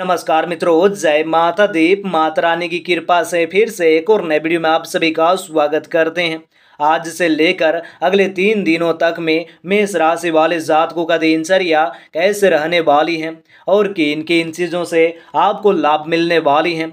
नमस्कार मित्रों जय माता दीप माता रानी की कृपा से फिर से एक और नए वीडियो में आप सभी का स्वागत करते हैं आज से लेकर अगले तीन दिनों तक में मेष राशि वाले जातकों का दिनचर्या कैसे रहने वाली है और किन किन चीज़ों से आपको लाभ मिलने वाली हैं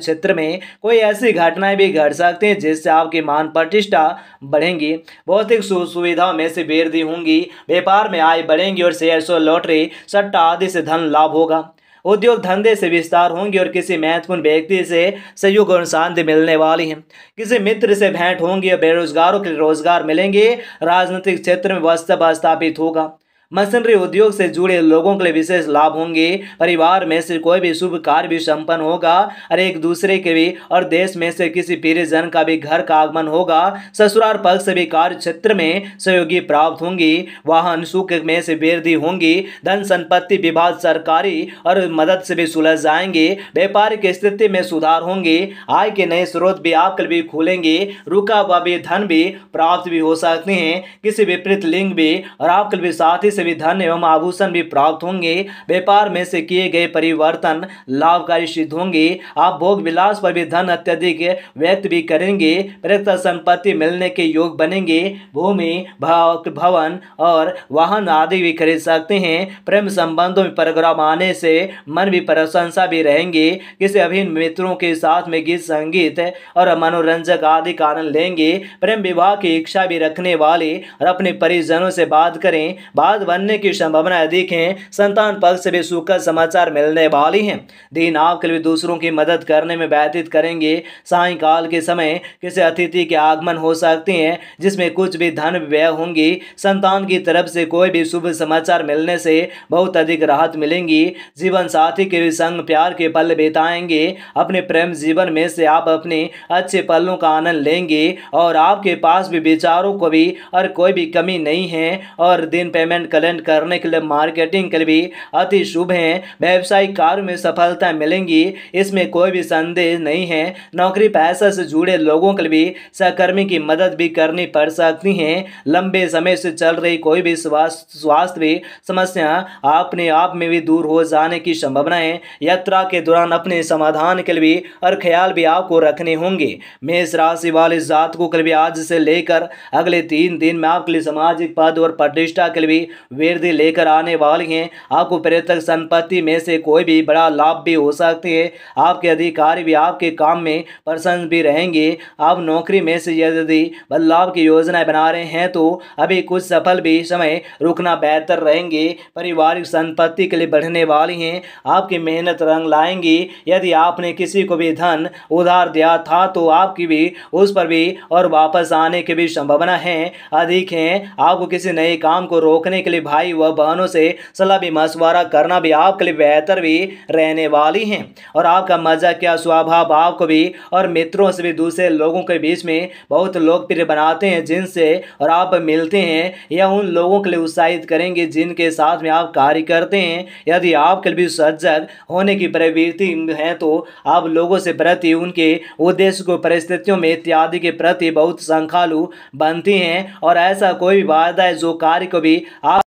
क्षेत्र में कोई ऐसी घटनाएं भी घट सकती हैं जिससे आपकी मान प्रतिष्ठा बढ़ेंगी भौतिक सुख सुविधाओं में से वृद्धि होंगी व्यापार में आय बढ़ेंगी और शेयर सो लॉटरी सट्टा आदि से धन लाभ होगा उद्योग धंधे से विस्तार होंगे और किसी महत्वपूर्ण व्यक्ति से सहयोग और शांति मिलने वाली है किसी मित्र से भेंट होंगी और बेरोजगारों के रोजगार मिलेंगे राजनीतिक क्षेत्र में वास्तव स्थापित होगा मशीनरी उद्योग से जुड़े लोगों के लिए विशेष लाभ होंगे परिवार में से कोई भी शुभ कार्य भी संपन्न होगा और एक दूसरे के भी और देश में से किसी प्रियजन का भी घर का आगमन होगा ससुराल पक्ष से भी कार्य क्षेत्र में सहयोगी प्राप्त होंगी वाहन सुख में से वृद्धि होंगी धन संपत्ति विवाद सरकारी और मदद से भी सुलझ जाएंगे व्यापार की स्थिति में सुधार होंगे आय के नए स्रोत भी आपके लिए खुलेंगे रुका हुआ भी धन भी प्राप्त भी हो सकते हैं किसी विपरीत लिंग भी और आपके भी साथी से भी धन एवं आभूषण भी प्राप्त होंगे व्यापार में से किए गए परिवर्तन लाभकारी सिद्ध होंगे आप भोग विलास पर भी धन अत्यधिक व्यक्त भी करेंगे प्रयुक्त संपत्ति मिलने के योग बनेंगे भूमि भवन और वाहन आदि भी खरीद सकते हैं प्रेम संबंधों में प्रोग्राम आने से मन भी प्रशंसा भी रहेंगे किसी अभिन्न मित्रों के साथ में गीत संगीत और मनोरंजक आदि का आनंद लेंगे प्रेम विवाह की इच्छा भी रखने वाले और अपने परिजनों से बात करें बात बनने की संभावना अधिक है संतान पक्ष से भी सुखद समाचार मिलने वाली हैं दिन आपके लिए दूसरों की मदद करने में व्यतीत करेंगे सायकाल के समय किसी अतिथि के आगमन हो सकते हैं जिसमें कुछ भी धन व्यय होंगी संतान की तरफ से कोई भी शुभ समाचार मिलने से बहुत अधिक राहत मिलेंगी जीवन साथी के भी संग प्यार के पल बिताएंगे अपने प्रेम जीवन में से आप अपने अच्छे पलों का आनंद लेंगे और आपके पास भी विचारों को भी और कोई भी कमी नहीं है और दिन पेमेंट कर संचालन करने के लिए मार्केटिंग के लिए भी अति शुभ है व्यवसायिक कार्य में सफलता मिलेंगी इसमें कोई भी संदेह नहीं है नौकरी पैसा से जुड़े लोगों के लिए भी सहकर्मी की मदद भी करनी पड़ सकती है लंबे समय से चल रही कोई भी स्वास्थ्य समस्या अपने आप में भी दूर हो जाने की संभावना है यात्रा के दौरान अपने समाधान के लिए और ख्याल भी आपको रखने होंगे मेष राशि वाले जातकों के लिए आज से लेकर अगले तीन दिन में आपके लिए सामाजिक पद और प्रतिष्ठा के लिए वृद्धि लेकर आने वाली हैं आपको पर्यटक संपत्ति में से कोई भी बड़ा लाभ भी हो सकते हैं आपके अधिकारी भी आपके काम में प्रसन्न भी रहेंगे आप नौकरी में से यदि बदलाव की योजनाएं बना रहे हैं तो अभी कुछ सफल भी समय रुकना बेहतर रहेंगे पारिवारिक संपत्ति के लिए बढ़ने वाली हैं आपकी मेहनत रंग लाएंगी यदि आपने किसी को भी धन उधार दिया था तो आपकी भी उस पर भी और वापस आने की भी संभावना है अधिक है आपको किसी नए काम को रोकने के लिए भी भाई व बहनों से सलाह भी मशवरा करना भी आपके लिए बेहतर भी रहने वाली हैं और आपका मजा क्या स्वभाव आपको भी और मित्रों से भी दूसरे लोगों के बीच में बहुत लोकप्रिय बनाते हैं जिनसे और आप मिलते हैं या उन लोगों के लिए उत्साहित करेंगे जिनके साथ में आप कार्य करते हैं यदि आपके भी सज्जग होने की प्रवृत्ति है तो आप लोगों से प्रति उनके उद्देश्य को परिस्थितियों में इत्यादि के प्रति बहुत श्रृंखालु बनती हैं और ऐसा कोई भी वादा है जो कार्य को भी आप